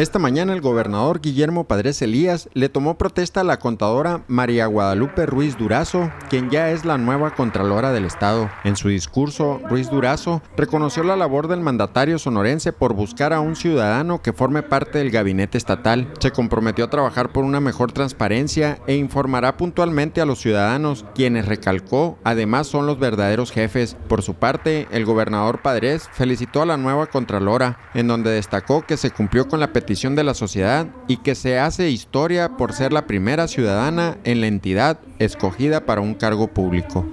Esta mañana el gobernador Guillermo Padres Elías le tomó protesta a la contadora María Guadalupe Ruiz Durazo, quien ya es la nueva Contralora del Estado. En su discurso, Ruiz Durazo reconoció la labor del mandatario sonorense por buscar a un ciudadano que forme parte del gabinete estatal. Se comprometió a trabajar por una mejor transparencia e informará puntualmente a los ciudadanos, quienes recalcó además son los verdaderos jefes. Por su parte, el gobernador Padres felicitó a la nueva Contralora, en donde destacó que se cumplió con la petición de la sociedad y que se hace historia por ser la primera ciudadana en la entidad escogida para un cargo público.